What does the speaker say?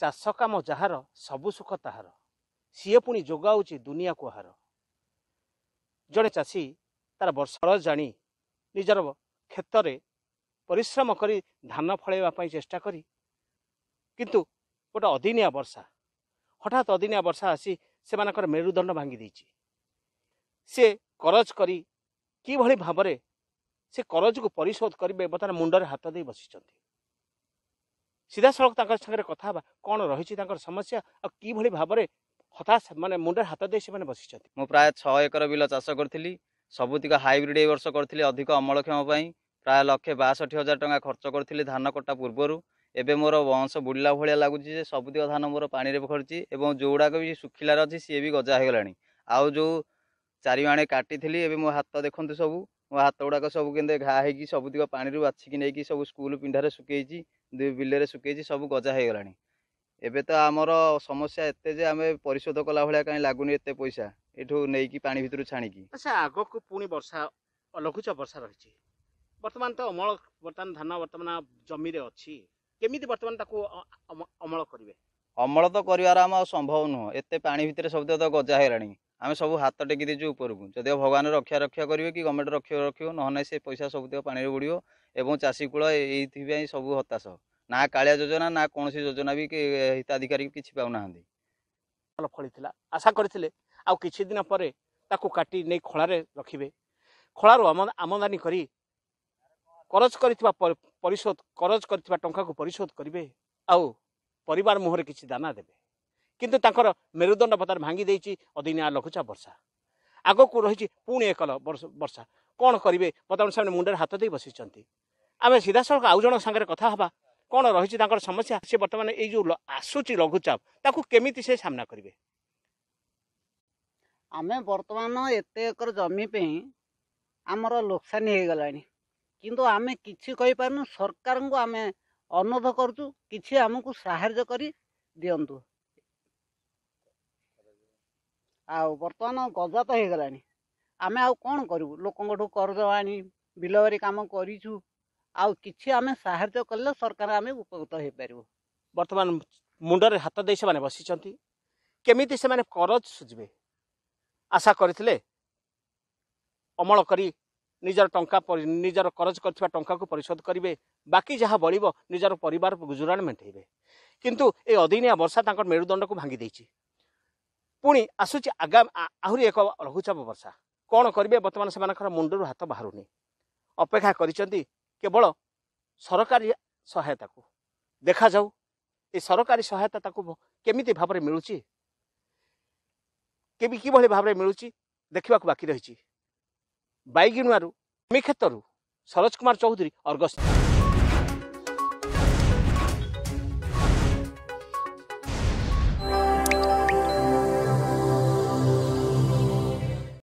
ଚାଷ କାମ ଯାହାର ସବୁ ସୁଖ ତାହାର ସିଏ ପୁଣି ଯୋଗାଉଛି ଦୁନିଆକୁ ହାର ଜଣେ ଚାଷୀ ତାର ବର୍ଷଳ ଜାଣି ନିଜର କ୍ଷେତରେ ପରିଶ୍ରମ କରି ଧାନ ଫଳେଇବା ପାଇଁ ଚେଷ୍ଟା କରି କିନ୍ତୁ ଗୋଟେ ଅଦିନିଆ ବର୍ଷା ହଠାତ୍ ଅଦିନିଆ ବର୍ଷା ଆସି ସେମାନଙ୍କର ମେରୁଦଣ୍ଡ ଭାଙ୍ଗି ଦେଇଛି ସେ କରଜ କରି କିଭଳି ଭାବରେ ସେ କରଜକୁ ପରିଶୋଧ କରିବେ ବର୍ତ୍ତମାନ ମୁଣ୍ଡରେ ହାତ ଦେଇ ବସିଛନ୍ତି ସିଧାସଳଖ ତାଙ୍କ ସାଙ୍ଗରେ କଥା ହେବା କ'ଣ ରହିଛି ତାଙ୍କର ସମସ୍ୟା ଆଉ କିଭଳି ଭାବରେ ହତାଶ ମାନେ ମୁଣ୍ଡରେ ହାତ ଦେଇ ସେମାନେ ବସିଛନ୍ତି ମୁଁ ପ୍ରାୟ ଛଅ ଏକର ବିଲ ଚାଷ କରିଥିଲି ସବୁତିକ ହାଇବ୍ରିଡ୍ ଏ ବର୍ଷ କରିଥିଲି ଅଧିକ ଅମଳକ୍ଷମ ପାଇଁ ପ୍ରାୟ ଲକ୍ଷେ ବାଷଠି ହଜାର ଟଙ୍କା ଖର୍ଚ୍ଚ କରିଥିଲି ଧାନ କଟା ପୂର୍ବରୁ ଏବେ ମୋର ବଂଶ ବୁଡ଼ିଲା ଭଳିଆ ଲାଗୁଛି ଯେ ସବୁତିକ ଧାନ ମୋର ପାଣିରେ ଖର୍ଚ୍ଚି ଏବଂ ଯେଉଁଗୁଡ଼ାକ ବି ଶୁଖିଲାରେ ଅଛି ସିଏ ବି ଗଜା ହୋଇଗଲାଣି ଆଉ ଯେଉଁ ଚାରିମାଣେ କାଟିଥିଲି ଏବେ ମୋ ହାତ ଦେଖନ୍ତୁ ସବୁ ମୋ ହାତ ଗୁଡ଼ାକ ସବୁ କେମିତି ଘା ହେଇକି ସବୁତିକ ପାଣିରୁ ବାଛିକି ନେଇକି ସବୁ ସ୍କୁଲ ପିଣ୍ଡାରେ ଶୁଖେଇଛି ବିଲରେ ଶୁଖେଇଛି ସବୁ ଗଜା ହେଇଗଲାଣି ଏବେ ତ ଆମର ସମସ୍ୟା ଏତେ ଯେ ଆମେ ପରିଶୋଧ କଲା ଭଳିଆ କାହିଁ ଲାଗୁନି ଏତେ ପଇସା ଏଠୁ ନେଇକି ପାଣି ଭିତରୁ ଛାଣିକି ଆଚ୍ଛା ଆଗକୁ ପୁଣି ବର୍ଷା ଲଘୁଚାପ ବର୍ଷା ରହିଛି ବର୍ତ୍ତମାନ ତ ଅମଳ ବର୍ତ୍ତମାନ ଧାନ ବର୍ତ୍ତମାନ ଜମିରେ ଅଛି କେମିତି ବର୍ତ୍ତମାନ ତାକୁ ଅମଳ କରିବେ ଅମଳ ତ କରିବାର ଆମ ସମ୍ଭବ ନୁହଁ ଏତେ ପାଣି ଭିତରେ ସବୁ ତ ଗଜା ହେଲାଣି ଆମେ ସବୁ ହାତ ଟେକି ଦେଇଛୁ ଉପରକୁ ଯଦିଓ ଭଗବାନ ରକ୍ଷା ରକ୍ଷା କରିବେ କି ଗଭର୍ଣ୍ଣମେଣ୍ଟ ରକ୍ଷା ରଖିବ ନହେଲେ ନାହିଁ ସେ ପଇସା ସବୁତକ ପାଣିରେ ବୁଡ଼ିବ ଏବଂ ଚାଷୀ କୂଳ ଏଇଥିପାଇଁ ସବୁ ହତାଶ ନା କାଳିଆ ଯୋଜନା ନା କୌଣସି ଯୋଜନା ବି ହିତାଧିକାରୀ କିଛି ପାଉନାହାନ୍ତି ଭଲ ଫଳିଥିଲା ଆଶା କରିଥିଲେ ଆଉ କିଛି ଦିନ ପରେ ତାକୁ କାଟି ନେଇ ଖଳାରେ ରଖିବେ ଖଳାରୁ ଆମଦାନୀ କରି କରଜ କରିଥିବା ପରିଶୋଧ କରଜ କରିଥିବା ଟଙ୍କାକୁ ପରିଶୋଧ କରିବେ ଆଉ ପରିବାର ମୁହଁରେ କିଛି ଦାନା ଦେବେ କିନ୍ତୁ ତାଙ୍କର ମେରୁଦଣ୍ଡ ଭତ୍ତାରେ ଭାଙ୍ଗି ଦେଇଛି ଅଦିନିଆ ଲଘୁଚାପ ବର୍ଷା ଆଗକୁ ରହିଛି ପୁଣି ଏକ ବର୍ଷା କ'ଣ କରିବେ ବର୍ତ୍ତମାନ ସେମାନେ ମୁଣ୍ଡରେ ହାତ ଦେଇ ବସିଛନ୍ତି ଆମେ ସିଧାସଳଖ ଆଉ ଜଣଙ୍କ ସାଙ୍ଗରେ କଥା ହେବା କ'ଣ ରହିଛି ତାଙ୍କର ସମସ୍ୟା ସେ ବର୍ତ୍ତମାନ ଏଇ ଯେଉଁ ଆସୁଛି ଲଘୁଚାପ ତାକୁ କେମିତି ସେ ସାମ୍ନା କରିବେ ଆମେ ବର୍ତ୍ତମାନ ଏତେ ଏକର ଜମି ପାଇଁ ଆମର ଲୋକସାନୀ ହୋଇଗଲାଣି କିନ୍ତୁ ଆମେ କିଛି କହିପାରୁନୁ ସରକାରଙ୍କୁ ଆମେ ଅନୁରୋଧ କରୁଛୁ କିଛି ଆମକୁ ସାହାଯ୍ୟ କରି ଦିଅନ୍ତୁ ଆଉ ବର୍ତ୍ତମାନ ଗଜା ତ ହେଇଗଲାଣି ଆମେ ଆଉ କ'ଣ କରିବୁ ଲୋକଙ୍କଠୁ କରଜ ଆଣି ବିଲବାରି କାମ କରିଛୁ ଆଉ କିଛି ଆମେ ସାହାଯ୍ୟ କଲେ ସରକାର ଆମେ ଉପକୃତ ହେଇପାରିବୁ ବର୍ତ୍ତମାନ ମୁଣ୍ଡରେ ହାତ ଦେଇ ସେମାନେ ବସିଛନ୍ତି କେମିତି ସେମାନେ କରଜ ସୁଝିବେ ଆଶା କରିଥିଲେ ଅମଳ କରି ନିଜର ଟଙ୍କା ନିଜର କରଜ କରିଥିବା ଟଙ୍କାକୁ ପରିଶୋଧ କରିବେ ବାକି ଯାହା ବଳିବ ନିଜର ପରିବାର ଗୁଜୁରାଣ ମେଣ୍ଟେଇବେ କିନ୍ତୁ ଏ ଅଦିନିଆ ବର୍ଷା ତାଙ୍କର ମେରୁଦଣ୍ଡକୁ ଭାଙ୍ଗି ଦେଇଛି आसुची आगा आहुरी एक लघुचाप वर्षा कन गरे बर्तमान समानको मुडहरू हात बाहुन अपेक्षा गरिन्छ केवल सरकारी सहायताको सरकारी सहायता केमि भिउँछ के बाकी मिचि देखि बाँकी रहेत सरोज कुमार चौधरी अर्गस्त